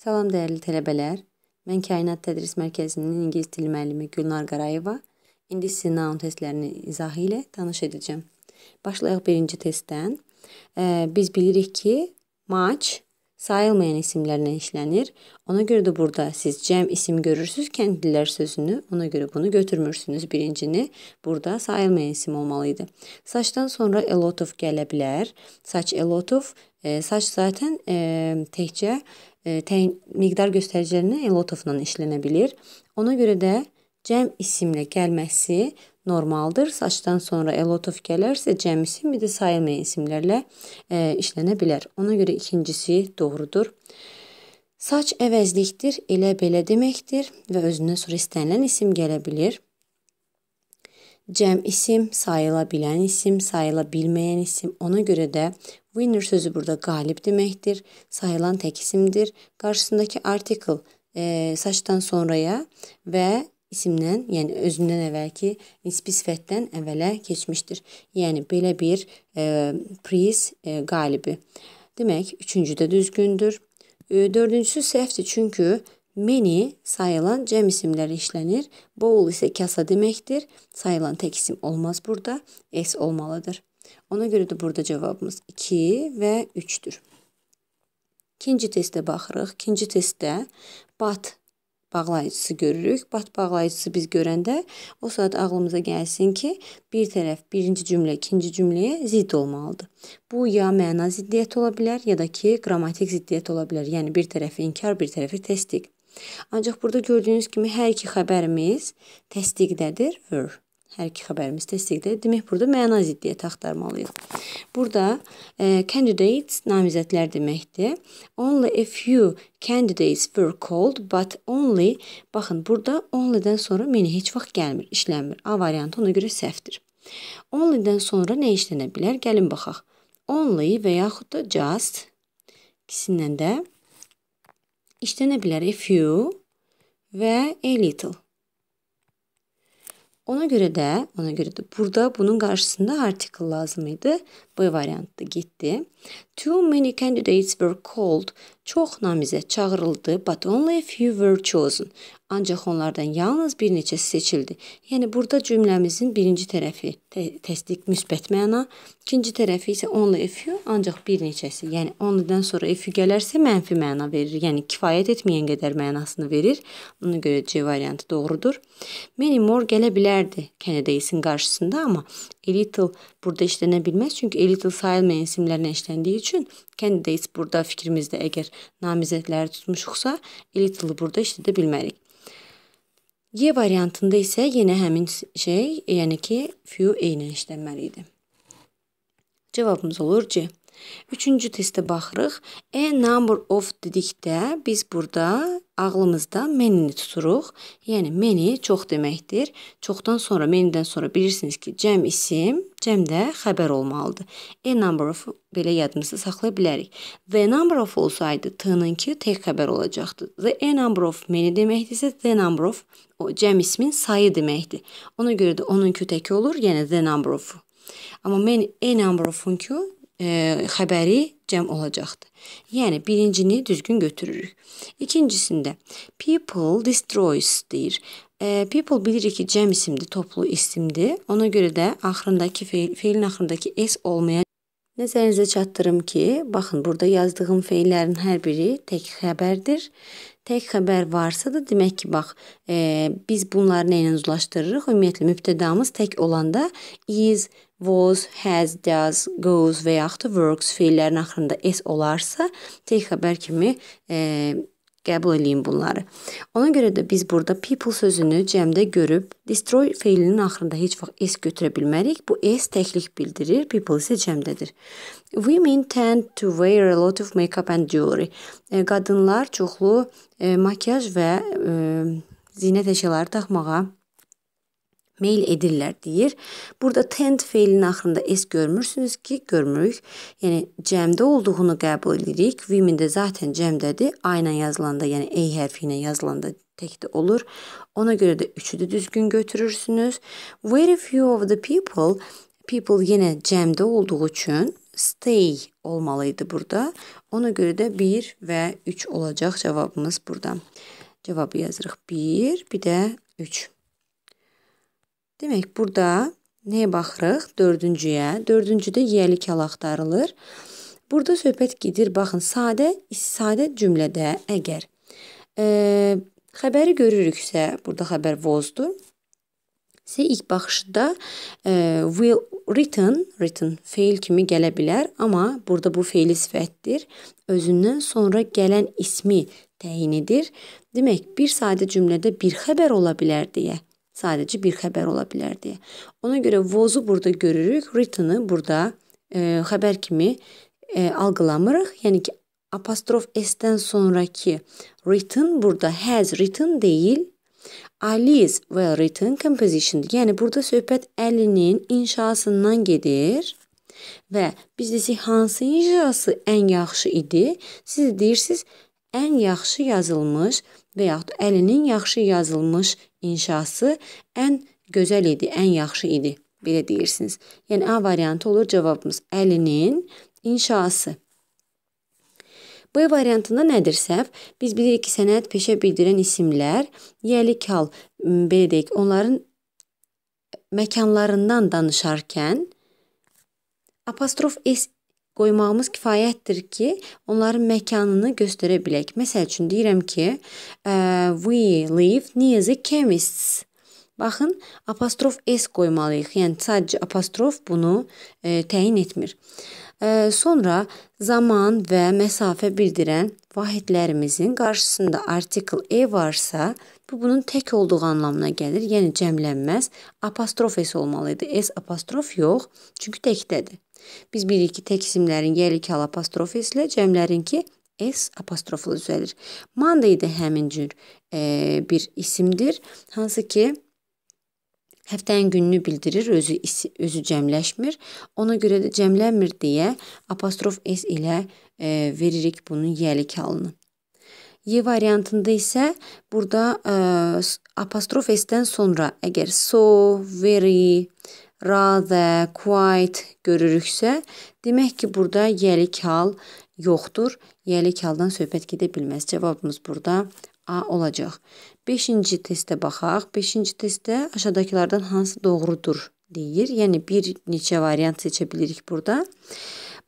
Salam dəyərli tələbələr. Mən Kainat Tədris Mərkəzinin ingilis dili müəllimi Gülnar Qarayeva. İndi sizə noun testlərinin izahı ilə tanış edəcəm. Başlayaq birinci testdən. E, biz bilirik ki, maç sayılmayan isimlərlə işlənir. Ona görə də burada siz cəm isim görürsüz, kəndlilər sözünü, ona görə bunu götürmürsünüz. Birincini burada sayılmayan isim olmalı idi. Saçdan sonra elotov gələ bilər. Saç elotov, e, saç zaten e, təkcə e, E, təyin miqdar göstəricilərinə elotovla yəni işlənə bilir. Ona görə də cəm isimlə gəlməsi normaldır. Saçdan sonra elotov gələrsə cəm isim bir də sayılmayan isimlərlə e, işlənə bilər. Ona görə ikincisi doğrudur. Saç əvəzlikdir, elə belə deməkdir və özündən sonra istənilən isim gələ bilər cəm isim, sayıla bilən isim, sayıla bilməyən isim. Ona görə də winner sözü burada qalib deməkdir, sayılan tək isimdir. Qarşısındakı article e, saçdan sonraya və isimdən, yəni özündən əvvəlki nisbi sifətdən əvvələ keçmişdir. Yəni belə bir e, priz e, qalibi. Demək, üçüncü də düzgündür. E, dördüncüsü səhvdir, çünki Many sayılan cəm isimləri işlənir. Bowl isə kasa deməkdir. Sayılan tək isim olmaz burada. S olmalıdır. Ona görə də burada cavabımız 2 və 3-dür. İkinci testə baxırıq. İkinci testdə bat bağlayıcısı görürük. Bat bağlayıcısı biz görəndə o saat ağlımıza gəlsin ki, bir tərəf birinci cümlə ikinci cümləyə zidd olmalıdır. Bu ya məna ziddiyyəti ola bilər, ya da ki, qrammatik ziddiyyət ola bilər. Yəni bir tərəfi inkar, bir tərəfi təsdiq. Ancaq burada gördüyünüz kimi hər iki xəbərimiz təsdiqdədir. Were. Hər iki xəbərimiz təsdiqdədir. Demək, burada məna ziddiyyəti axtarmalıyıq. Burada e, candidates namizədlər deməkdir. Only a few candidates were called, but only baxın, burada only-dən sonra meni heç vaxt gəlmir, işlənmir. A variantı ona görə səhvdir. Only-dən sonra nə işlənə bilər? Gəlin baxaq. Only və yaxud da just ikisindən də işlənə bilər a few və a little. Ona görə də, ona görə də burada bunun qarşısında article lazım idi. B variantı getdi. Too many candidates were called. Çox namizəd çağırıldı, but only a few were chosen. Ancaq onlardan yalnız bir neçəsi seçildi. Yəni burada cümləmizin birinci tərəfi tə təsdiq müsbət məna, ikinci tərəfi isə only a few, ancaq bir neçəsi. Yəni ondan sonra a few gələrsə mənfi məna verir. Yəni kifayət etməyən qədər mənasını verir. Ona görə C variantı doğrudur. Many more gələ bilərdi candidatesin qarşısında, amma Elital burada işlənə bilməz, çünki Elital sayılmayan isimlərlə işləndiyi üçün candidates burada fikrimizdə əgər namizədləri tutmuşuqsa, Elitalı burada işlədə bilmərik. Y variantında isə yenə həmin şey, yəni ki, few e ilə işlənməli idi. Cavabımız olur C. Üçüncü testə baxırıq. A e, number of dedikdə biz burada ağlımızda many-ni tuturuq. Yəni many çox deməkdir. Çoxdan sonra many-dən sonra bilirsiniz ki, cəm isim, cəm də xəbər olmalıdır. A e, number of belə yadımızda saxlaya bilərik. The number of olsaydı t-nınki tək xəbər olacaqdı. The a e, number of many deməkdirsə, the number of o cəm ismin sayı deməkdir. Ona görə də onun kötəki olur, yəni the number of. Amma many a number of-unku E, xəbəri cəm olacaqdır. Yəni birincini düzgün götürürük. İkincisində people destroys deyir. E, people bilirik ki, cəm isimdir, toplu isimdir. Ona görə də axırındakı feil, feilin axırındakı s olmayacaq. Nəzərinizə çatdırım ki, baxın, burada yazdığım feillərin hər biri tək xəbərdir. Tək xəbər varsa da demək ki, bax, e, biz bunları nə ilə uzlaşdırırıq? Ümumiyyətlə mübtədamız tək olanda is, was, has, does, goes və yaxud da works feillərin axırında s olarsa, tək xəbər kimi e, qəbul eləyin bunları. Ona görə də biz burada people sözünü cəmdə görüb destroy feilinin axırında heç vaxt s götürə bilmərik. Bu s təklik bildirir, people isə cəmdədir. Women tend to wear a lot of makeup and jewelry. E, qadınlar çoxlu e, makyaj və e, zinət əşyaları taxmağa meyl edirlər deyir. Burada tend feilinin axırında s görmürsünüz ki, görmürük. Yəni cəmdə olduğunu qəbul edirik. Women də zaten cəmdədir. A ilə yazılanda, yəni e hərfi ilə yazılanda təkdə olur. Ona görə də üçü də düzgün götürürsünüz. Very few of the people people yenə cəmdə olduğu üçün stay olmalı idi burada. Ona görə də 1 və 3 olacaq cavabımız burada. Cavabı yazırıq 1, bir də 3. Demək, burada nəyə baxırıq? Dördüncüyə. Dördüncüdə yiyəlik hal axtarılır. Burada söhbət gedir, baxın, sadə, sadə cümlədə əgər e, xəbəri görürüksə, burada xəbər vozdur. Sizə ilk baxışda e, will written, written feil kimi gələ bilər, amma burada bu feili sifətdir. Özündən sonra gələn ismi təyin edir. Demək, bir sadə cümlədə bir xəbər ola bilər deyə sadəcə bir xəbər ola bilərdi. Ona görə vozu burada görürük, written-ı burada e, xəbər kimi e, algılamırıq. Yəni ki, apostrof s-dən sonrakı written burada has written deyil, Alice well written composition. Yəni burada söhbət əlinin inşasından gedir. Və biz desək hansı inşası ən yaxşı idi? Siz deyirsiniz ən yaxşı yazılmış və yaxud əlinin yaxşı yazılmış inşası ən gözəl idi, ən yaxşı idi. Belə deyirsiniz. Yəni A variantı olur cavabımız əlinin inşası. B variantında nədir səhv? Biz bilirik ki, sənəd peşə bildirən isimlər yelikal, belə deyək, onların məkanlarından danışarkən apostrof s qoymağımız kifayətdir ki, onların məkanını göstərə bilək. Məsəl üçün deyirəm ki, e, we live near the chemists. Baxın, apostrof s qoymalıyıq. Yəni sadəcə apostrof bunu e, təyin etmir. E, sonra zaman və məsafə bildirən vahidlərimizin qarşısında artikel e varsa, bu bunun tək olduğu anlamına gəlir. Yəni cəmlənməz apostrof s olmalı idi. S apostrof yox, çünki təkdədir. Biz bilirik ki, tək isimlərin yelikal apostrofu ilə cəmlərinki S apostroflu düzəlir. Monday də həmin cür e, bir isimdir, hansı ki həftənin gününü bildirir, özü özü cəmləşmir. Ona görə də cəmlənmir deyə apostrof S ilə e, veririk bunun yelikalını. Y variantında isə burada e, apostrof S-dən sonra əgər so, very rather, quite görürüksə, demək ki, burada yəlik hal yoxdur. Yəlik haldan söhbət gedə bilməz. Cavabımız burada A olacaq. 5-ci testə baxaq. 5-ci testdə aşağıdakılardan hansı doğrudur deyir. Yəni bir neçə variant seçə bilirik burada. Burada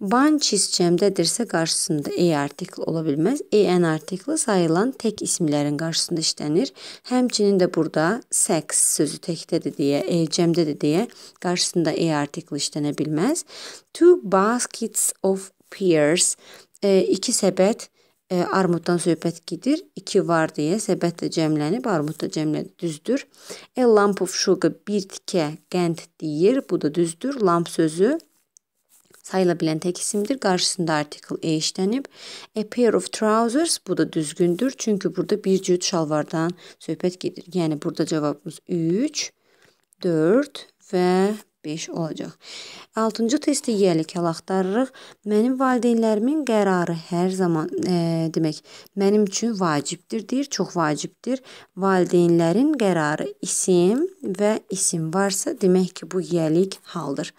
Ban çizcemdedirse qarşısında e artikli olabilmez e En artikli sayılan tek isimlerin qarşısında işlenir Həmçinin de burada sex sözü təkdədir diye e cəmdədir diye qarşısında e artikli işlenebilmez Two baskets of pears e, iki sebet e, armuddan söhbət gedir. 2 var diye səbət də cəmlənib, armud da cəmlənib, düzdür. A e, lamp of sugar bir tikə qənd deyir, bu da düzdür. Lamp sözü sayıla bilən tək isimdir. Qarşısında article e işlənib. A pair of trousers bu da düzgündür. Çünki burada bir cüt şalvardan söhbət gedir. Yəni burada cavabımız 3, 4 və 5 olacaq. 6-cı testi yelik həll axtarırıq. Mənim valideynlərimin qərarı hər zaman e, demək, mənim üçün vacibdir deyir, çox vacibdir. Valideynlərin qərarı isim və isim varsa, demək ki, bu yelik haldır.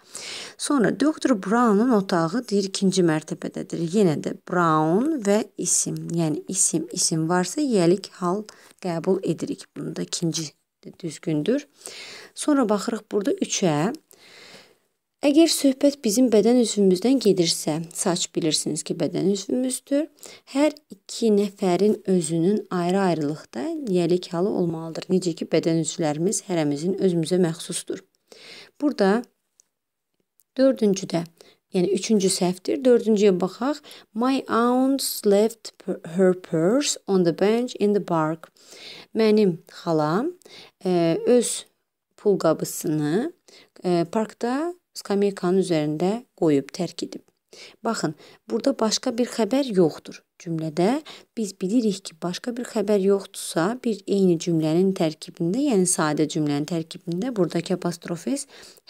Sonra doktor Brown'un otağı deyir 2-ci mərtəbədədir. Yenə də Brown və isim, yəni isim, isim varsa yelik hal qəbul edirik. Bunu da ikinci düzgündür. Sonra baxırıq burada 3-ə. Əgər söhbət bizim bədən üzvümüzdən gedirsə, saç bilirsiniz ki, bədən üzvümüzdür. Hər iki nəfərin özünün ayrı-ayrılıqda yelik halı olmalıdır. Necə ki, bədən üzvlərimiz hərəmizin özümüzə məxsusdur. Burada 4-cüdə, yəni 3-cü səhvdir. 4-cüyə baxaq. My aunt left her purse on the bench in the park. Mənim xalam ə, e, öz pul qabısını ə, e, parkda Skameykanın üzərində qoyub tərk edib. Baxın, burada başqa bir xəbər yoxdur. Cümlədə biz bilirik ki, başqa bir xəbər yoxdursa, bir eyni cümlənin tərkibində, yəni sadə cümlənin tərkibində buradakı apostrofes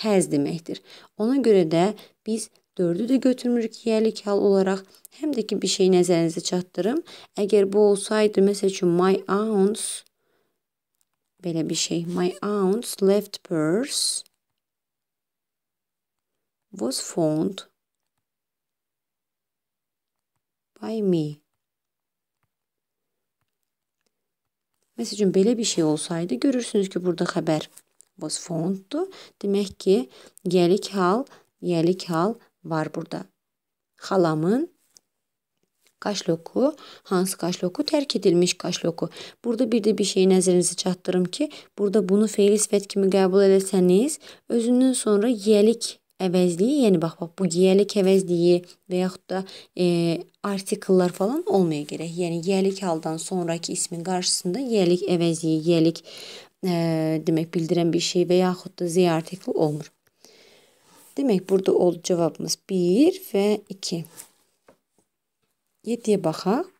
həz deməkdir. Ona görə də biz dördü də götürmürük yiyəlik hal olaraq. Həm də ki, bir şey nəzərinizə çatdırım. Əgər bu olsaydı, məsəl üçün, my aunts, belə bir şey, my aunts left purse, was found by me. Məsələn, belə bir şey olsaydı, görürsünüz ki, burada xəbər was found-dur. Demək ki, yelik hal, yelik hal var burada. Xalamın qaşloku, hansı qaşloku? Tərk edilmiş qaşloku. Burada bir də bir şey nəzərinizi çatdırım ki, burada bunu feil sifət kimi qəbul eləsəniz, özündən sonra yelik əvəzliyi, yəni bax bax bu yiyəlik əvəzliyi və yaxud da e, artikllar falan olmaya gərək. Yəni yiyəlik haldan sonrakı ismin qarşısında yiyəlik əvəzliyi, yiyəlik e, demək bildirən bir şey və yaxud da z artikli olmur. Demək burada oldu cavabımız 1 və 2. 7-yə baxaq.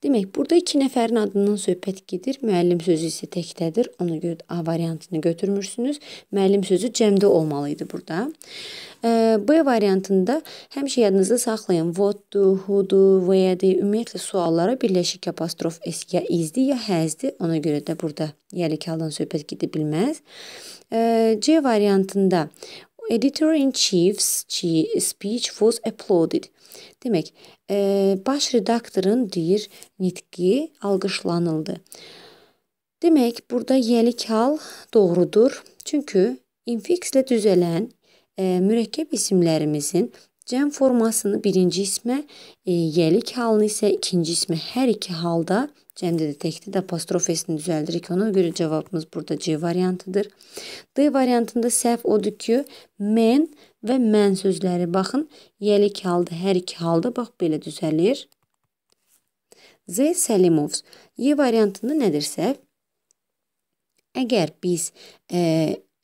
Demək, burada 2 nəfərin adından söhbət gedir. Müəllim sözü isə təkdədir. Ona görə A variantını götürmürsünüz. Müəllim sözü cəmdə olmalı idi burada. B variantında həmişə yadınızda saxlayın. What-du, who-du, where-di, ümumiyyətlə suallara birləşik apostrof s ya izdi, ya həzdi. Ona görə də burada yəlik haldan söhbət gedə bilməz. C variantında editor-in-chief's speech was applauded. Demek e, baş redaktörün bir nitqi alqışlanıldı. Demek burada yelik hal doğrudur. Çünkü infixlə düzelen e, mürəkkəb isimlərimizin Cəm formasını birinci ismə, e, yelik halını isə ikinci ismə hər iki halda cəmdə də təkdir apostrofesini düzəldirik. Ona görə cavabımız burada C variantıdır. D variantında səhv odur ki, mən və mən sözləri baxın, yelik halda, hər iki halda bax belə düzəlir. Z Səlimovs. Y variantında nədir səhv? Əgər biz e,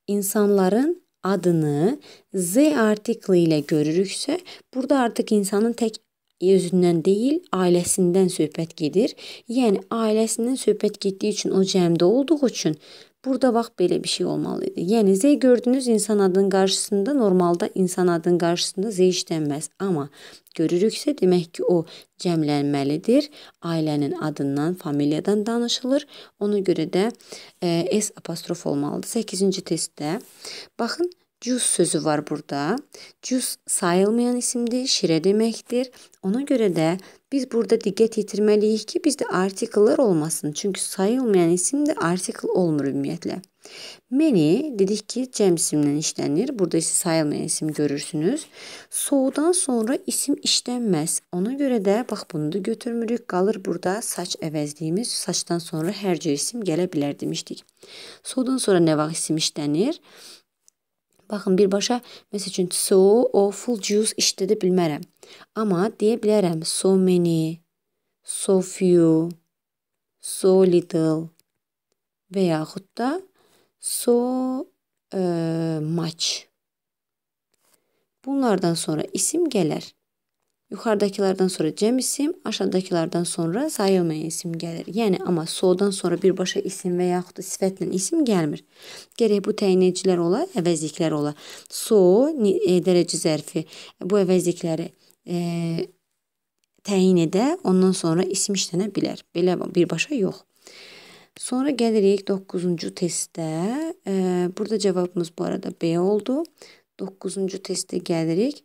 insanların adını Z artikli ilə görürüksə, burada artıq insanın tək özündən deyil, ailəsindən söhbət gedir. Yəni ailəsindən söhbət getdiyi üçün o cəmdə olduğu üçün Burada bax belə bir şey olmalı idi. Yəni Z gördünüz insan adının qarşısında normalda insan adının qarşısında Z işlənməz, amma görürüksə demək ki, o cəmlənməlidir. Ailənin adından, familiyadan danışılır. Ona görə də e, S apostrof olmalıdır. 8-ci testdə baxın Cüz sözü var burada. Cüz sayılmayan isimdir, şirə deməkdir. Ona görə də Biz burada diqqət yetirməliyik ki, bizdə artikullar olmasın. Çünki sayılmayan isim də artikul olmur ümumiyyətlə. Many dedik ki, cəm isimdən işlənir. Burada isə sayılmayan isim görürsünüz. Soğudan sonra isim işlənməz. Ona görə də bax bunu da götürmürük. Qalır burada saç əvəzliyimiz. Saçdan sonra hər cür isim gələ bilər demişdik. Soğudan sonra nə vaxt isim işlənir? Baxın, birbaşa, məsəl üçün, so awful juice işlədə bilmərəm. Amma deyə bilərəm, so many, so few, so little və yaxud da so ə, much. Bunlardan sonra isim gələr. Yuxarıdakılardan sonra cəm isim, aşağıdakılardan sonra sayılmayan isim gəlir. Yəni, amma soldan sonra birbaşa isim və yaxud da sifətlə isim gəlmir. Gərək bu təyinləyicilər ola, əvəzliklər ola. So, e, dərəcə zərfi bu əvəzlikləri e, təyin edə, ondan sonra isim işlənə bilər. Belə birbaşa yox. Sonra gəlirik 9-cu testdə. E, burada cavabımız bu arada B oldu. 9-cu testə gəlirik.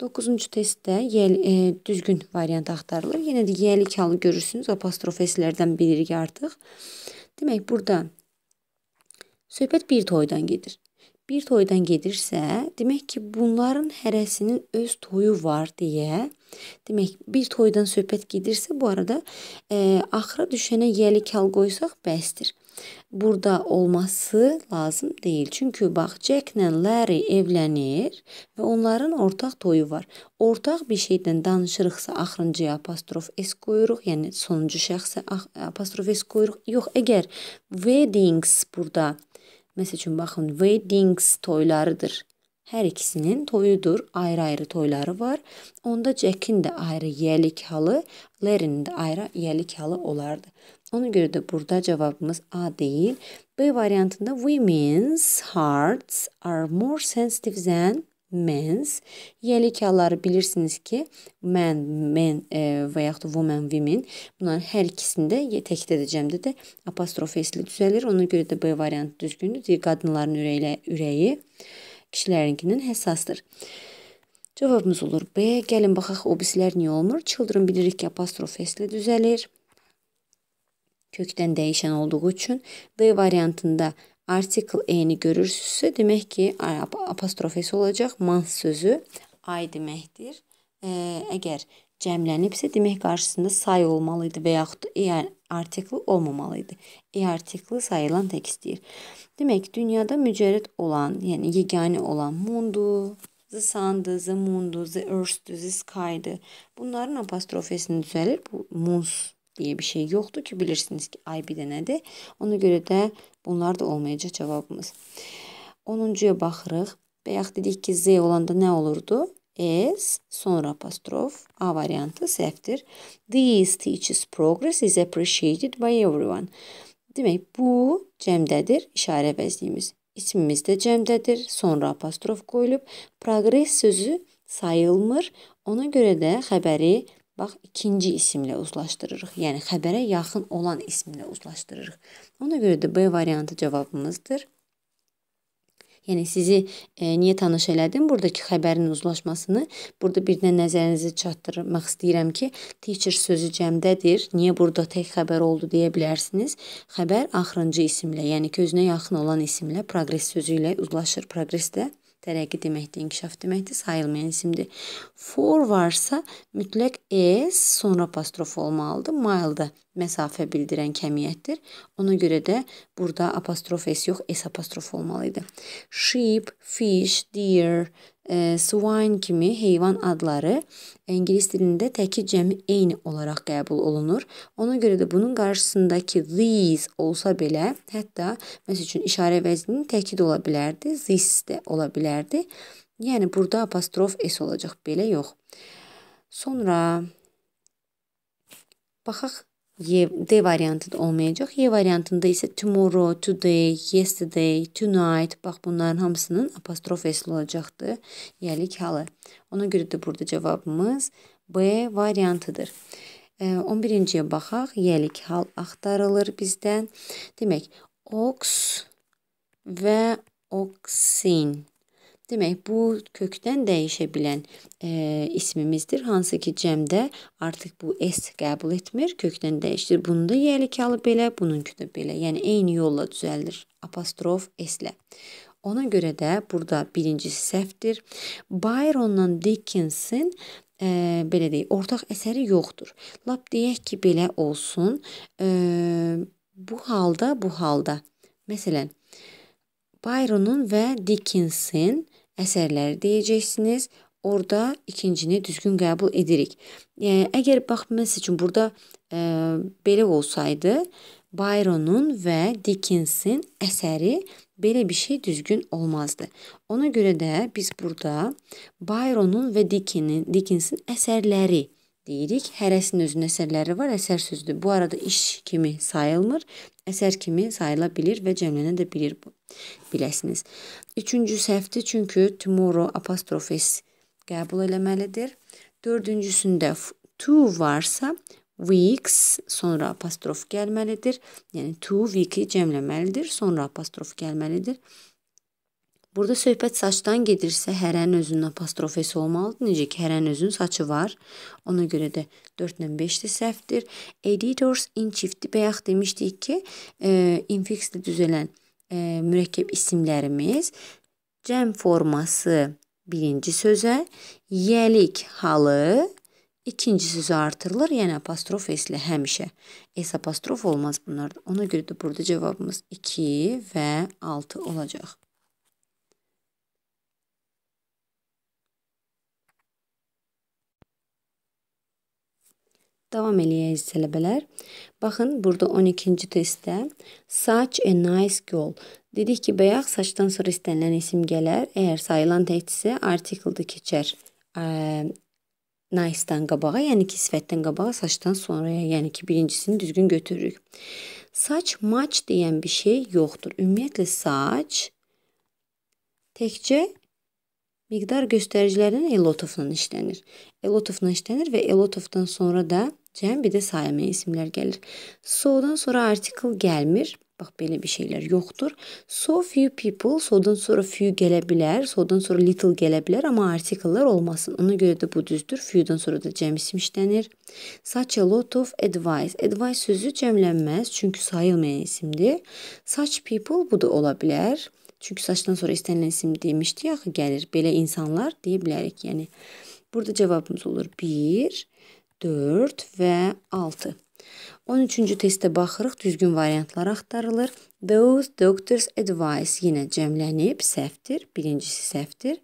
Doqquzuncu testdə yel, e, düzgün variant axtarılır. Yenə də yelik halı görürsünüz. Apostrof S-lərdən bilirik artıq. Demək, burada söhbət bir toydan gedir. Bir toydan gedirsə, demək ki, bunların hərəsinin öz toyu var deyə, demək, bir toydan söhbət gedirsə, bu arada e, axıra düşənə yelik hal qoysaq bəsdir burada olması lazım deyil. Çünki bax Jacklə Larry evlənir və onların ortaq toyu var. Ortaq bir şeydən danışırıqsa axırıncıya apostrof s qoyuruq, yəni sonuncu şəxsə apostrof s qoyuruq. Yox, əgər weddings burada məsəl üçün baxın weddings toylarıdır. Hər ikisinin toyudur, ayrı-ayrı toyları var. Onda Jackin də ayrı yəlik halı, Larry'nin də ayrı yəlik halı olardı. Ona görə də burada cavabımız A deyil. B variantında women's hearts are more sensitive than men's. Yəni ki, onları bilirsiniz ki, men, men e, və yaxud woman, women bunların hər ikisində təkid edəcəmdə də apostrof esli düzəlir. Ona görə də B variantı düzgündür. Deyir, qadınların ürəyi, ürəyi kişilərinkindən həssasdır. Cavabımız olur B. Gəlin baxaq obislər niyə olmur? Children bilirik ki, apostrof esli düzəlir kökdən dəyişən olduğu üçün D variantında article e-ni görürsünüzsə, demək ki, apostrofesi olacaq, month sözü ay deməkdir. E, əgər cəmlənibsə, demək qarşısında say olmalı idi və yaxud e artikli olmamalı idi. E artikli sayılan tək istəyir. Demək, dünyada mücərrəd olan, yəni yeganə olan mundu, the sun'dı, the moon'du, the earth'dü, the sky'dı. Bunların apostrofesini düzəlir. Bu, moons diye bir şey yoktu ki bilirsiniz ki ay bir dənədir. Ona görə də bunlar da olmayacaq cavabımız. 10-cuya baxırıq. Bayaq dedik ki, z olanda nə olurdu? is, sonra apostrof, A variantı səhvdir. This teacher's progress is appreciated by everyone. Demək, bu cəmdədir, işarə vəznimiz. İsmimiz də cəmdədir, sonra apostrof qoyulub. Progress sözü sayılmır, ona görə də xəbəri Bax, ikinci isimlə uzlaşdırırıq. Yəni xəbərə yaxın olan ismlə uzlaşdırırıq. Ona görə də B variantı cavabımızdır. Yəni sizi e, niyə tanış elədim? Buradakı xəbərin uzlaşmasını burada bir də nəzərinizi çatdırmaq istəyirəm ki, teacher sözü cəmdədir. Niyə burada tək xəbər oldu deyə bilərsiniz. Xəbər axırıncı isimlə, yəni ki, özünə yaxın olan isimlə, progress sözü ilə uzlaşır. Progress də tərəqqi deməkdir, inkişaf deməkdir, sayılmayan isimdir. For varsa mütləq es, sonra apostrof olmalıdır. Mile da məsafə bildirən kəmiyyətdir. Ona görə də burada apostrof es yox, es apostrof olmalı idi. Sheep, fish, deer, e, swine kimi heyvan adları ingilis dilində təki cəmi eyni olaraq qəbul olunur. Ona görə də bunun qarşısındakı these olsa belə, hətta məsəl üçün işarə vəzninin təkid ola bilərdi, this də ola bilərdi. Yəni burada apostrof s olacaq, belə yox. Sonra baxaq Y, D variantı da olmayacaq. Y variantında isə tomorrow, today, yesterday, tonight, bax bunların hamısının apostrof esli olacaqdır. Yəlik halı. Ona görə də burada cavabımız B variantıdır. 11-ciyə baxaq. Yəlik hal axtarılır bizdən. Demək, ox və oxin Demək, bu kökdən dəyişə bilən e, ismimizdir. Hansı ki, cəmdə artıq bu s qəbul etmir, kökdən dəyişdir. Bunun da yəlikalı belə, bununki də belə. Yəni, eyni yolla düzəlir apostrof s-lə. Ona görə də burada birincisi səhvdir. Byronla Dickinson e, belə deyək, ortaq əsəri yoxdur. Lap deyək ki, belə olsun. E, bu halda, bu halda. Məsələn, Byronun və Dickinson əsərləri deyəcəksiniz. Orda ikincini düzgün qəbul edirik. Yəni əgər bax məsəl üçün burada e, belə olsaydı, Byronun və Dickinsin əsəri belə bir şey düzgün olmazdı. Ona görə də biz burada Byronun və Dickinin, Dickinsin əsərləri deyirik. Hərəsinin özünün əsərləri var, əsər sözdür. Bu arada iş kimi sayılmır, əsər kimi sayıla bilir və cəmlənə də bilir bu. Biləsiniz. Üçüncü səhvdir, çünki tomorrow apostrofis qəbul eləməlidir. Dördüncüsündə to varsa weeks sonra apostrof gəlməlidir. Yəni to week-i cəmləməlidir, sonra apostrof gəlməlidir. Burada söhbət saçdan gedirsə, hərənin özünün apostrofesi olmalıdır. Necə ki, hərənin özünün saçı var. Ona görə də 4 ilə 5 də səhvdir. Editors in çifti bayaq demişdik ki, e, infixlə düzələn e, mürəkkəb isimlərimiz cəm forması birinci sözə, yəlik halı ikinci sözü artırılır, yəni apostrof esli həmişə. Es apostrof olmaz bunlarda. Ona görə də burada cavabımız 2 və 6 olacaq. Davam eləyək tələbələr. Baxın, burada 12-ci testdə such a nice girl. Dedik ki, bayaq saçdan sonra istənilən isim gələr. Əgər sayılan təkdirsə article-da keçər. Ə, nice-dan qabağa, yəni ki, sifətdən qabağa, saçdan sonraya, yəni ki, birincisini düzgün götürürük. Saç much deyən bir şey yoxdur. Ümumiyyətlə saç təkcə Miqdar göstəricilərinin elotofla işlənir. Elotofla işlənir və elotofdan sonra da cəm bir də sayılmayan isimlər gəlir. So-dan sonra article gəlmir. Bax belə bir şeylər yoxdur. So few people, so-dan sonra few gələ bilər, so-dan sonra little gələ bilər, amma artikellər olmasın. Ona görə də bu düzdür. Few-dan sonra da cəm isim işlənir. Such a lot of advice. Advice sözü cəmlənməz, çünki sayılmayan isimdir. Such people bu da ola bilər. Çünki saçdan sonra istənilən isim demişdi, axı gəlir. Belə insanlar deyə bilərik. Yəni burada cavabımız olur 1, 4 və 6. 13-cü testə baxırıq, düzgün variantlar axtarılır. Those doctors advice yenə cəmlənib, səhvdir. Birincisi səhvdir.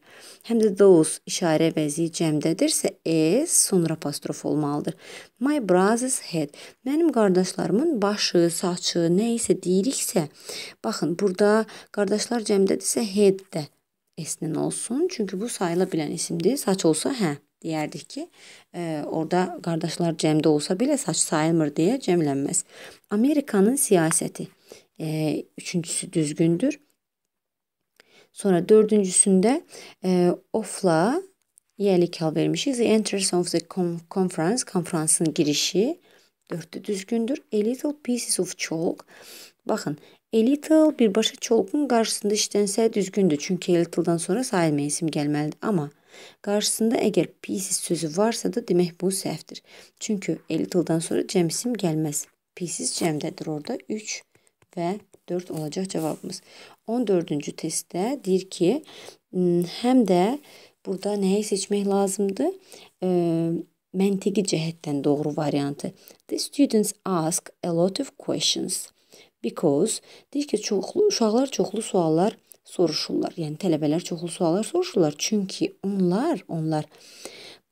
Həm də those işarə vəziyi cəmdədirsə, is e sonra apostrof olmalıdır. My brother's head. Mənim qardaşlarımın başı, saçı, nə isə deyiriksə, baxın, burada qardaşlar cəmdədirsə head də s-nin olsun. Çünki bu sayıla bilən isimdir. Saç olsa, hə, deyərdik ki, e, orada qardaşlar cəmdə olsa belə saç sayılmır deyə cəmlənməz. Amerikanın siyasəti e, üçüncüsü düzgündür. Sonra dördüncüsündə e, ofla yelik hal vermişik. The entrance of the conference, konfransın girişi. Dördü düzgündür. A little pieces of chalk. Baxın, a little birbaşa chalkun qarşısında işlənsə düzgündür. Çünki a little'dan sonra sayılmaya isim gəlməlidir. Amma Qarşısında əgər pieces sözü varsa da demək bu səhvdir. Çünki a little-dan sonra cəm isim gəlməz. Pieces cəmdədir orada 3 və 4 olacaq cavabımız. 14-cü testdə deyir ki, hmm, həm də burada nəyi seçmək lazımdır? E, məntiqi cəhətdən doğru variantı. The students ask a lot of questions because deyir ki, çoxlu uşaqlar çoxlu suallar soruşurlar. Yəni tələbələr çoxlu suallar soruşurlar. Çünki onlar, onlar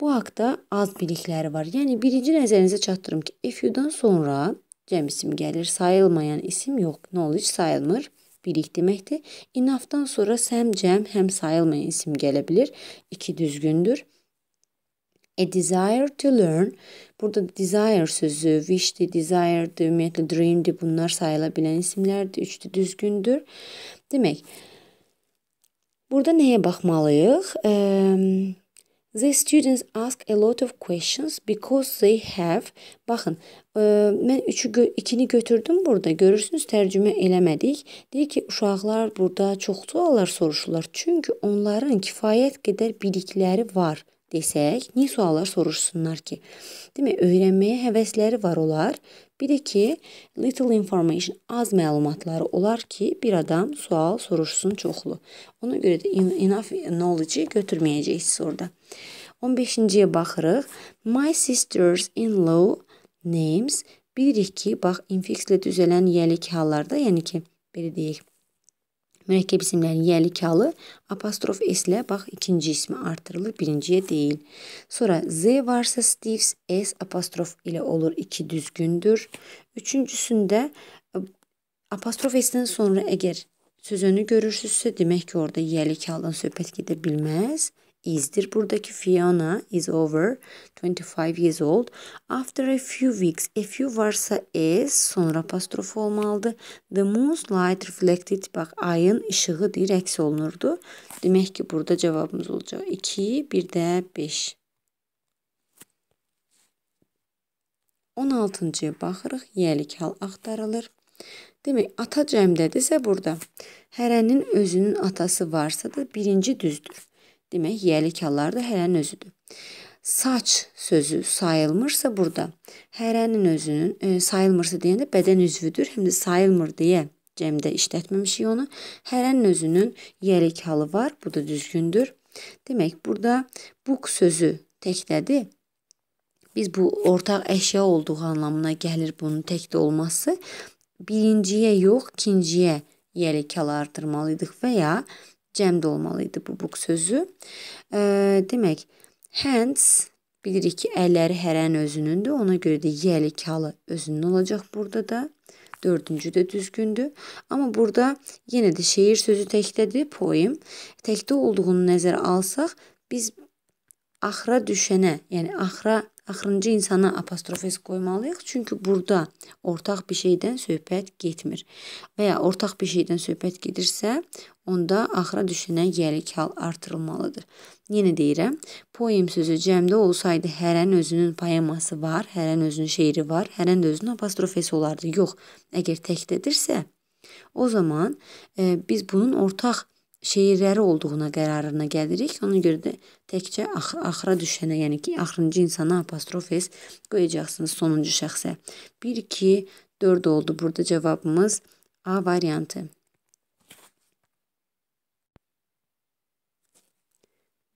bu haqda az bilikləri var. Yəni birinci nəzərinizə çatdırım ki, if you-dan sonra cəm isim gəlir, sayılmayan isim yox, knowledge sayılmır bilik deməkdir. Enough'dan sonra həm cəm, həm sayılmayan isim gələ bilər. İki düzgündür. A desire to learn. Burada desire sözü, wish-di, desire-di, ümumiyyətlə dream-di bunlar sayıla bilən isimlərdir. Üçdü düzgündür. Demək, Burada nəyə baxmalıyıq? Um, the students ask a lot of questions because they have. Baxın, ə, ehm, mən 3-ü 2-ni götürdüm burada. Görürsünüz, tərcümə eləmədik. Deyir ki, uşaqlar burada çox suallar soruşurlar. Çünki onların kifayət qədər bilikləri var desək, niyə suallar soruşsunlar ki? Demə öyrənməyə həvəsləri var olar. Bir də ki, little information az məlumatları olar ki, bir adam sual soruşsun çoxlu. Ona görə də enough knowledge götürməyəcəksiniz orada. 15-ciyə baxırıq. My sisters-in-law names bilirik ki, bax infikslə düzələn yelik hallarda, yəni ki, belə deyək, Mürəkkəb isimlərin yəli-kalı apostrof s-lə bax ikinci ismi artırılır, birinciyə deyil. Sonra z varsa Steve's s apostrof ilə olur, iki düzgündür. Üçüncüsündə e, apostrof s-dən sonra əgər söz önü görürsünüzsə, demək ki, orada yəli-kaldan söhbət gedə bilməz is'dir. Buradaki Fiona is over 25 years old. After a few weeks, a few varsa is, e, sonra apostrof olmalıdır. The moon's light reflected, bax ayın işığı deyir, əks olunurdu. Demək ki, burada cavabımız olacaq 2, bir də 5. 16-cıya baxırıq, yəlik hal axtarılır. Demək, ata cəmdədirsə burada, hərənin özünün atası varsa da birinci düzdür. Demək, yiyəlik halları da hərənin özüdür. Saç sözü sayılmırsa burada hərənin özünün e, sayılmırsa deyəndə bədən üzvüdür, həm də sayılmır deyə cəmdə işlətməmişik onu. Hərənin özünün yiyəlik halı var, bu da düzgündür. Demək, burada book sözü təkdədir. Biz bu ortaq əşya olduğu anlamına gəlir bunun təkdə olması. Birinciyə yox, ikinciyə yiyəlik halı artırmalıydıq və ya cəmd olmalı idi bu book sözü. E, demək, hands bilirik ki, əlləri hərənin özünündür. Ona görə də yəli kalı özünün olacaq burada da. Dördüncü də düzgündür. Amma burada yenə də şeir sözü təkdədir, poem. Təkdə olduğunu nəzərə alsaq, biz axıra düşənə, yəni axıra Axırıncı insana apostrofes qoymalıyıq. Çünki burada ortaq bir şeydən söhbət getmir. Və ya ortaq bir şeydən söhbət gedirsə, onda axıra düşənə yəlik hal artırılmalıdır. Yenə deyirəm, poem sözü cəmdə olsaydı hərənin özünün poeması var, hərənin özünün şeiri var, hərənin də özünün apostrofesi olardı. Yox, əgər təkdədirsə, o zaman e, biz bunun ortaq şeirləri olduğuna qərarına gəlirik. Ona görə də təkcə ax axıra düşənə, yəni ki, axırıncı insana apostrof s qoyacaqsınız sonuncu şəxsə. 1 2 4 oldu. Burada cavabımız A variantı.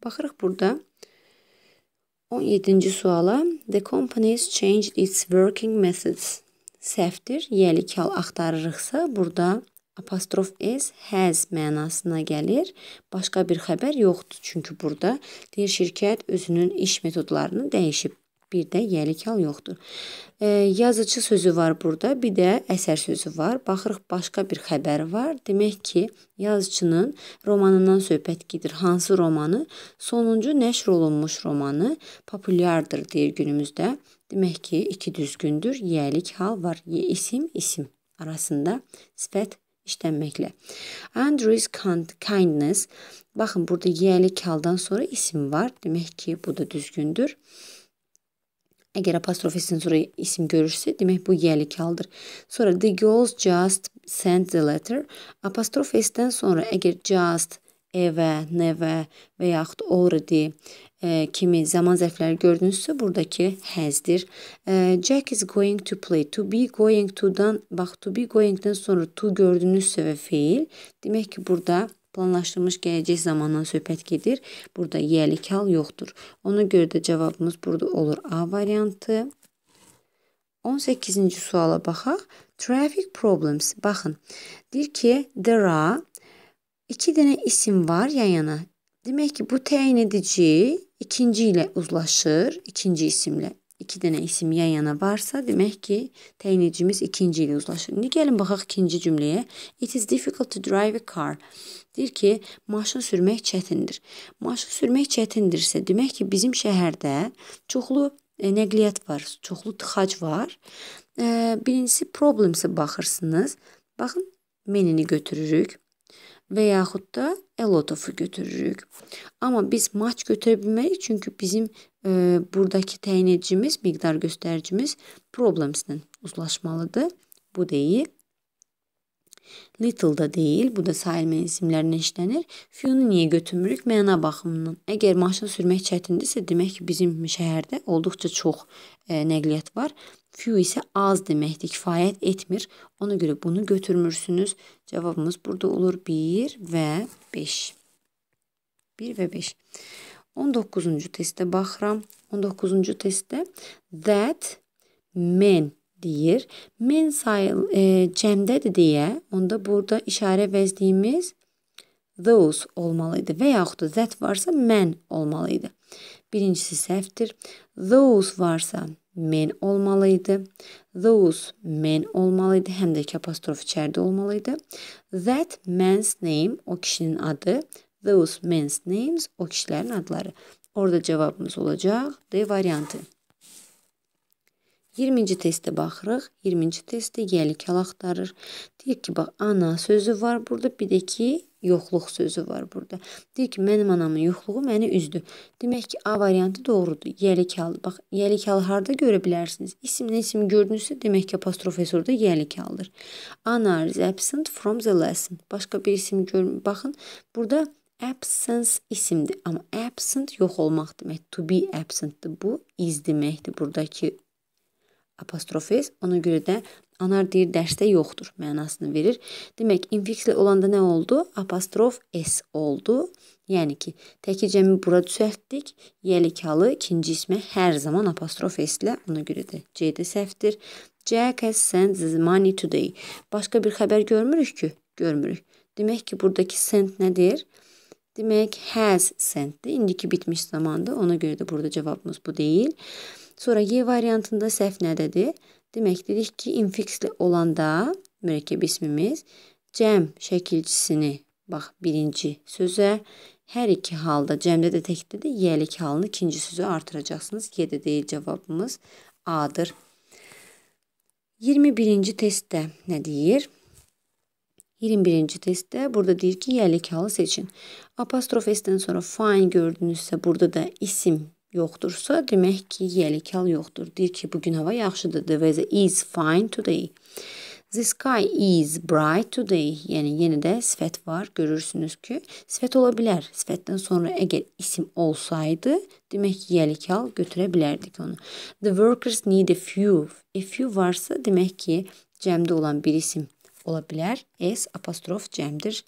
Baxırıq burada 17-ci suala. The company's changed its working methods. Səhvdir. Yəli kal axtarırıqsa, burada Apostrof s has mənasına gəlir. Başqa bir xəbər yoxdur. Çünki burada deyir şirkət özünün iş metodlarını dəyişib. Bir də yəlikal yoxdur. E, yazıcı sözü var burada, bir də əsər sözü var. Baxırıq başqa bir xəbər var. Demək ki, yazıçının romanından söhbət gedir. Hansı romanı? Sonuncu nəşr olunmuş romanı populyardır deyir günümüzdə. Demək ki, iki düzgündür. Yəlik hal var. Y isim, isim arasında sifət işlənməklə. Andrew's kindness. Baxın, burada yiyəli kaldan sonra isim var. Demək ki, bu da düzgündür. Əgər apostrofisindən sonra isim görürsə, demək bu yiyəli kaldır. Sonra the girls just sent the letter. Apostrofisindən sonra əgər just evə, nəvə və yaxud already e, kimi zaman zərfləri gördünüzsə, buradakı has'dir. E, Jack is going to play. To be going to-dan, bax to be going-dən sonra to gördünüzsə və feil, demək ki, burada planlaşdırılmış gələcək zamandan söhbət gedir. Burada yelik hal yoxdur. Ona görə də cavabımız burada olur A variantı. 18-ci suala baxaq. Traffic problems. Baxın. Deyir ki, there are iki dənə isim var yan-yana. Demək ki, bu təyin edici ikinci ilə uzlaşır, ikinci isimlə. İki dənə isim yan-yana varsa, demək ki, təyin edicimiz ikinci ilə uzlaşır. İndi gəlin baxaq ikinci cümləyə. It is difficult to drive a car. Deyir ki, maşın sürmək çətindir. Maşın sürmək çətindirsə, demək ki, bizim şəhərdə çoxlu e, nəqliyyat var, çoxlu tıxac var. E, birincisi problemsə baxırsınız. Baxın, menini götürürük və yaxud da Elotov'u götürürük. Amma biz match götürə bilmərik, çünki bizim e, buradakı təyin edicimiz, miqdar göstəricimiz problemslə uzlaşmalıdır. Bu deyil. Little da deyil, bu da sahil mənzimlərindən işlənir. Few-nu niyə götürmürük? Məna baxımından. Əgər maşın sürmək çətindirsə, demək ki, bizim şəhərdə olduqca çox e, nəqliyyat var. Few isə az deməkdir, kifayət etmir. Ona görə bunu götürmürsünüz. Cavabımız burada olur 1 və 5. 1 və 5. 19-cu testə baxıram. 19-cu testdə that man deyir. Min sayıl e, cəmdədir deyə, onda burada işarə vəzdiyimiz those olmalıydı və yaxud da that varsa mən olmalıydı. Birincisi səhvdir. Those varsa men olmalıydı. Those men olmalıydı, həm də ki apostrof içərdə olmalıydı. That man's name o kişinin adı, those men's names o kişilərin adları. Orada cavabımız olacaq D variantı. 20-ci testə baxırıq. 20-ci testdə yəlikəl axtarır. Deyir ki, bax, ana sözü var burada, bir də ki, yoxluq sözü var burada. Deyir ki, mənim anamın yoxluğu məni üzdü. Demək ki, A variantı doğrudur. Yəlikəl. Bax, yəlikəl harda görə bilərsiniz? İsimlə isim gördünüzsə, demək ki, apostrof esorda yəlikəldir. Ana is absent from the lesson. Başqa bir isim görün. Baxın, burada absence isimdir. Amma absent yox olmaq demək. To be absentdir. Bu is deməkdir. Buradakı apostrofes, ona görə də anar deyir dərsdə yoxdur mənasını verir. Demək, infiksli olanda nə oldu? Apostrof s oldu. Yəni ki, təki cəmi bura düzəltdik. Yəlikalı ikinci ismə hər zaman apostrof s ilə, ona görə də c-də səhvdir. Jack has sent his money today. Başqa bir xəbər görmürük ki, görmürük. Demək ki, buradakı sent nədir? Demək has sent-dir. İndiki bitmiş zamanda. Ona görə də burada cavabımız bu deyil. Sonra Y variantında səhv nədədir? Demək dedik ki, infiksli olanda mürəkkəb ismimiz cəm şəkilçisini bax birinci sözə, hər iki halda cəmdə də təkdə də yəlik halını ikinci sözə artıracaqsınız. Y də deyil cavabımız A-dır. 21-ci testdə nə deyir? 21-ci testdə burada deyir ki, yəlik halı seçin. Apostrof S-dən sonra fine gördünüzsə, burada da isim yoxdursa, demək ki, yəlik hal yoxdur. Deyir ki, bugün hava yaxşıdır. The weather is fine today. The sky is bright today. Yəni, yenə də sifət var. Görürsünüz ki, sifət ola bilər. Sifətdən sonra əgər isim olsaydı, demək ki, yəlik hal götürə bilərdik onu. The workers need a few. A few varsa, demək ki, cəmdə olan bir isim ola bilər. S apostrof cəmdir.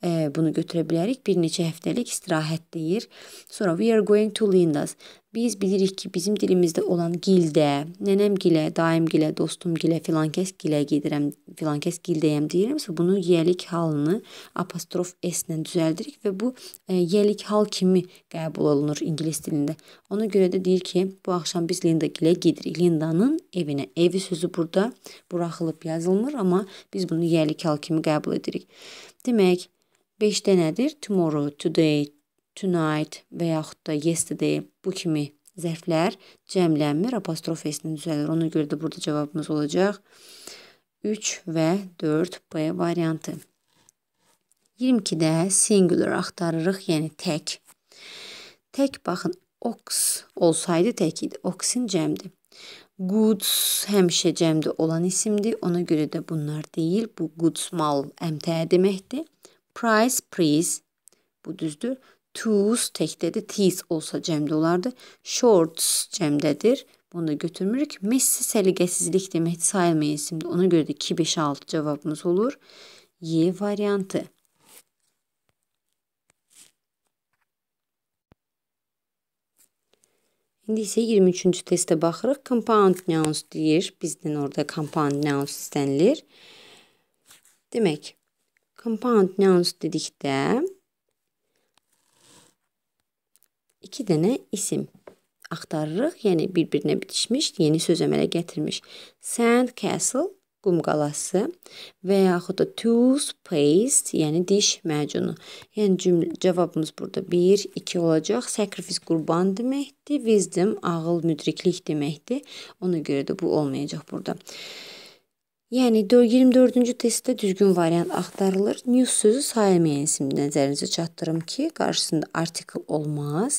E, bunu götürə bilərik. Bir neçə həftəlik istirahət deyir. Sonra we are going to Linda's. Biz bilirik ki, bizim dilimizdə olan gildə, nənəm gilə, daim gilə, dostum gilə, filankəs gilə gedirəm, filankəs gildəyəm deyirəmsə, bunu yelik halını apostrof s-lə düzəldirik və bu e, yelik hal kimi qəbul olunur ingilis dilində. Ona görə də deyir ki, bu axşam biz Linda gilə gedirik. Lindanın evinə. Evi sözü burada buraxılıb yazılmır, amma biz bunu yelik hal kimi qəbul edirik. Demək, 5 dənədir. Tomorrow, today, tonight və yaxud da yesterday bu kimi zərflər cəmlənmir, apostrof s-nin düzəlir. Ona görə də burada cavabımız olacaq 3 və 4 B variantı. 22-də singular axtarırıq, yəni tək. Tək baxın, ox olsaydı tək idi, oxin cəmdir. Goods həmişə cəmdə olan isimdir. Ona görə də bunlar deyil. Bu goods mal əmtəə deməkdir. Price, price. Bu düzdür. Toes tekdədir, tees olsa cəmdə olardı. Shorts cemdedir, Bunu da götürmürük. Messi səliqəsizlik demək sayılmayın. Şimdi ona görə də 2, 5, 6 cavabımız olur. Y variantı. İndi isə 23-cü testə baxırıq. Compound nouns deyir. bizden orada compound nouns istənilir. Demek compound nouns dedik dedikdə iki dənə isim axtarırıq. Yəni bir-birinə bitişmiş, yeni söz əmələ gətirmiş. Sand castle qum qalası və yaxud da toothpaste, yəni diş macunu. Yəni cümlə cavabımız burada 1, 2 olacaq. Sacrifice qurban deməkdir, wisdom ağıl, müdriklik deməkdir. Ona görə də bu olmayacaq burada. Yəni 24-cü testdə düzgün variant axtarılır. News sözü sayı mənsimini nəzərinizə çatdırım ki, qarşısında article olmaz.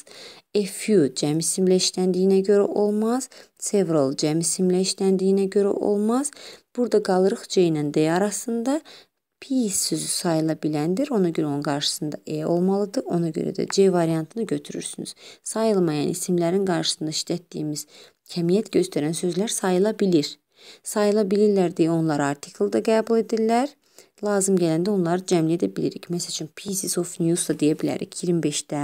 A few cəm isimlə işləndiyinə görə olmaz. Several cəm isimlə işləndiyinə görə olmaz. Burada qalırıq C ilə D arasında. P sözü sayıla biləndir. Ona görə onun qarşısında E olmalıdır. Ona görə də C variantını götürürsünüz. Sayılmayan isimlərin qarşısında işlətdiyimiz kəmiyyət göstərən sözlər sayıla bilir. Sayıla bilirlər deyə onlar article da qəbul edirlər. Lazım gələndə onları cəmli edə bilirik. Məsəl üçün pieces of news da deyə bilərik 25-də.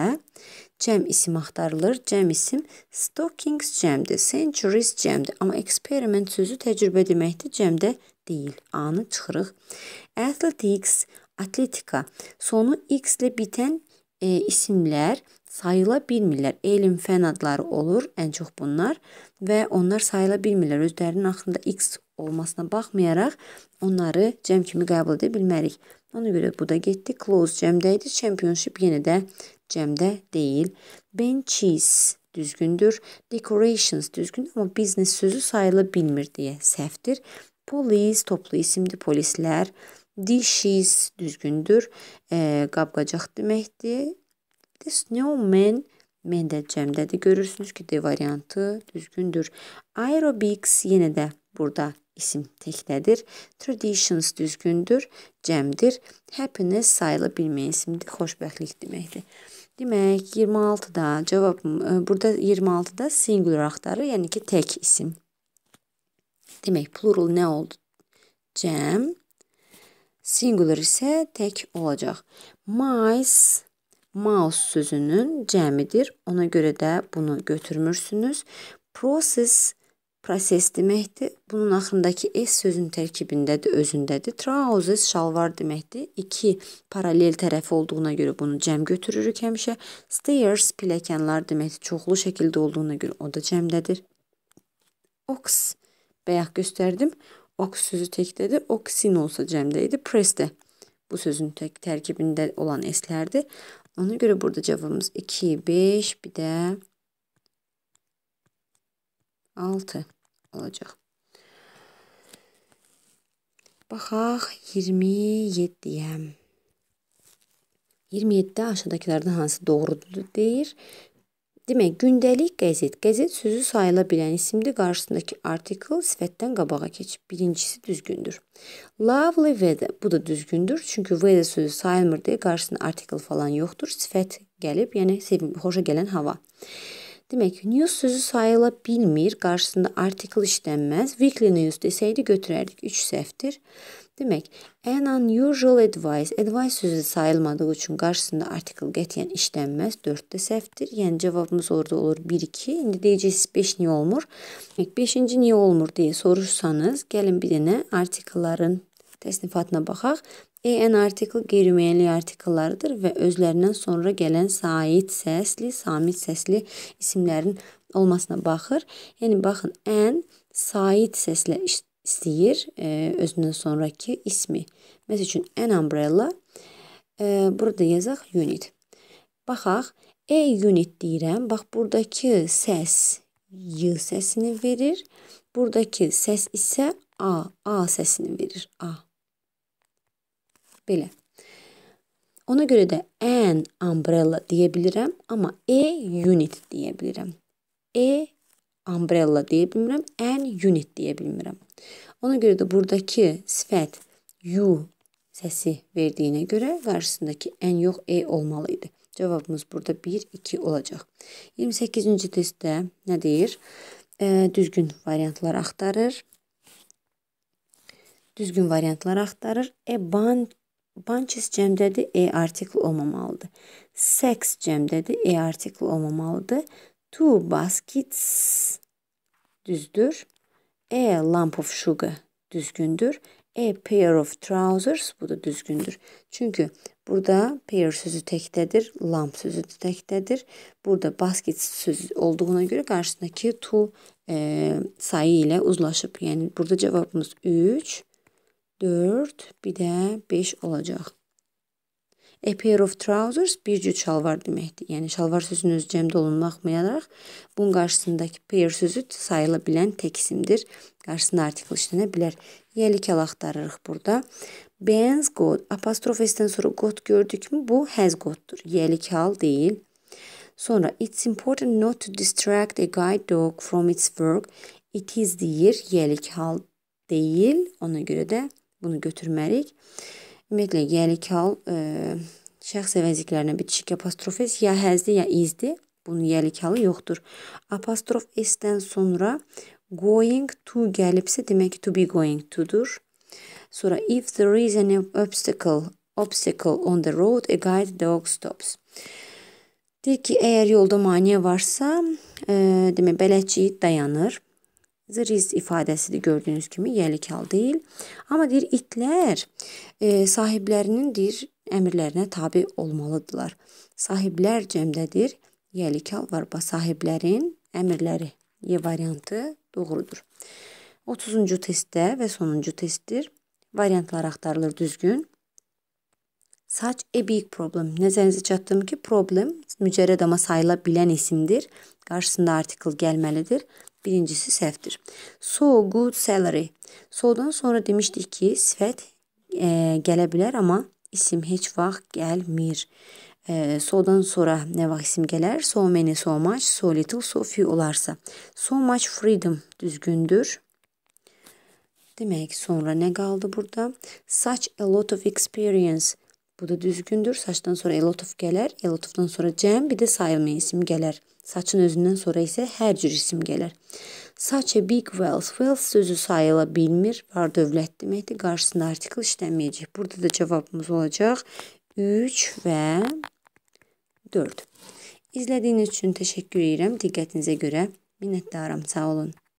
Cəm isim axtarılır. Cəm isim stockings cəmdir, centuries cəmdir. Amma experiment sözü təcrübə deməkdir, cəmdə deyil. A-nı çıxırıq. Athletics, atletika. Sonu x ilə bitən E, isimlər sayıla bilmirlər. Elm, fən adları olur ən çox bunlar və onlar sayıla bilmirlər. Özlərinin axırında x olmasına baxmayaraq onları cəm kimi qəbul edə bilmərik. Ona görə bu da getdi. Close cəmdə idi. Championship yenə də cəmdə deyil. Benches düzgündür. Decorations düzgündür, amma business sözü sayıla bilmir deyə səhvdir. Police toplu isimdir, polislər. Dishes düzgündür. E, qab-qacaq deməkdir. The snowman mən də cəmdədir. Görürsünüz ki, D variantı düzgündür. Aerobics yenə də burada isim təkdədir. Traditions düzgündür, cəmdir. Happiness sayıla bilməyən isimdir, xoşbəxtlik deməkdir. Demək, 26-da cavab e, burada 26-da singular axtarır, yəni ki, tək isim. Demək, plural nə oldu? Cəm, Singular isə tək olacaq. Mice mouse sözünün cəmidir. Ona görə də bunu götürmürsünüz. Process proses deməkdir. Bunun axırındakı s sözün tərkibindədir, özündədir. Trousers şalvar deməkdir. İki paralel tərəfi olduğuna görə bunu cəm götürürük həmişə. Stairs pilləkənlər deməkdir. Çoxlu şəkildə olduğuna görə o da cəmdədir. Ox bayaq göstərdim. Ox sözü təkdədir. Oksin olsa cəmdə idi. Press-də bu sözün tək tərkibində olan S-lərdir. Ona görə burada cavabımız 2, 5, bir də 6 olacaq. Baxaq 27-yə. 27-də aşağıdakılardan hansı doğrudur deyir. Demək, gündəlik qəzet. Qəzet sözü sayıla bilən isimli qarşısındakı artikl sifətdən qabağa keçib. Birincisi düzgündür. Lovely weather. Bu da düzgündür. Çünki weather sözü sayılmır deyə qarşısında artikl falan yoxdur. Sifət gəlib, yəni sevim, xoşa gələn hava. Demək, news sözü sayıla bilmir, qarşısında artikl işlənməz. Weekly news desəydi götürərdik. 3 səhvdir. Demək, An unusual advice, advice sözü sayılmadığı üçün qarşısında article qətiyyən işlənməz, 4-də səhvdir. Yəni cavabımız orada olur 1-2. İndi deyəcəksiniz 5 niyə olmur? 5-ci niyə olmur deyə soruşsanız, gəlin bir dənə artiklların təsnifatına baxaq. EN artikl qeyri-müəyyənlik artikllarıdır və özlərindən sonra gələn sait səsli, samit səsli isimlərin olmasına baxır. Yəni baxın, ən sait səslə işlənir istəyir e, özündən sonrakı ismi. Məsəl üçün an umbrella e, burada yazaq unit. Baxaq, e unit deyirəm. Bax burdakı səs y səsini verir. Burdakı səs isə a, a səsini verir. A. Belə. Ona görə də an umbrella deyə bilirəm, amma e unit deyə bilirəm. E umbrella deyə bilmirəm, an unit deyə bilmirəm. Ona görə də buradakı sifət you səsi verdiyinə görə qarşısındakı an yox e olmalı idi. Cavabımız burada 1 2 olacaq. 28-ci testdə nə deyir? E, düzgün variantlar axtarır. Düzgün variantlar axtarır. E ban bunches cəmdədir, e artikl olmamalıdır. Sex cəmdədir, e artikl olmamalıdır. Two baskets düzdür. A lump of sugar düzgündür. A pair of trousers bu da düzgündür. Çünkü burada pair sözü tektedir. Lump sözü de tektedir. Burada basket sözü olduğuna göre karşısındaki two e, sayı ile uzlaşıp yani burada cevabımız 3, 4 bir de 5 olacak. A pair of trousers bir cüt şalvar deməkdir. Yəni şalvar sözünün özü cəmdə olunmaqmayaraq bunun qarşısındakı pair sözü sayıla bilən tək isimdir. Qarşısında artikl işlənə bilər. Yelikəl axtarırıq burada. Benz got. Apostrof S-dən sonra got gördükmü? Bu has gotdur. Yelikal deyil. Sonra it's important not to distract a guide dog from its work. It is deyir. Yelikal deyil. Ona görə də bunu götürməliyik. Ümumiyyətlə, yəlikal e, şəxs əvəzliklərinə bitişik apostrof s ya həzdir, ya izdir. Bunun yəlikalı yoxdur. Apostrof s-dən sonra going to gəlibsə, demək ki, to be going to-dur. Sonra if there is an obstacle, obstacle on the road, a guide dog stops. Deyir ki, əgər yolda maneə varsa, e, demək, bələdçi dayanır. Riz ifadəsidir gördüyünüz kimi yəlikal deyil. Amma deyir itlər e, sahiblərinin deyir əmrlərinə tabe olmalıdırlar. Sahiblər cəmdədir. Yəlikal var. Sahiblərin əmrləri Y variantı doğrudur. 30-cu testdə və sonuncu testdir. Variantlar axtarılır düzgün. Such a big problem. Nəzərinizə çatdım ki, problem mücərrəd amma sayıla bilən isimdir. Qarşısında artikl gəlməlidir. Birincisi səhvdir. So good salary. So-dan sonra demişdik ki, sifət e, gələ bilər, amma isim heç vaxt gəlmir. E, so-dan sonra nə vaxt isim gələr? So many, so much, so little, so few olarsa. So much freedom düzgündür. Demək, sonra nə qaldı burada? Such a lot of experience. Bu da düzgündür. Saçdan sonra a lot of gələr, a lot of-dan sonra cəm, bir də sayılmaya isim gələr. Saçın özündən sonra isə hər cür isim gələr. Such a big wealth. Wealth sözü sayıla bilmir. Var dövlət deməkdir. Qarşısında artikl işlənməyəcək. Burada da cavabımız olacaq 3 və 4. İzlədiyiniz üçün təşəkkür edirəm. Diqqətinizə görə minnətdaram. Sağ olun.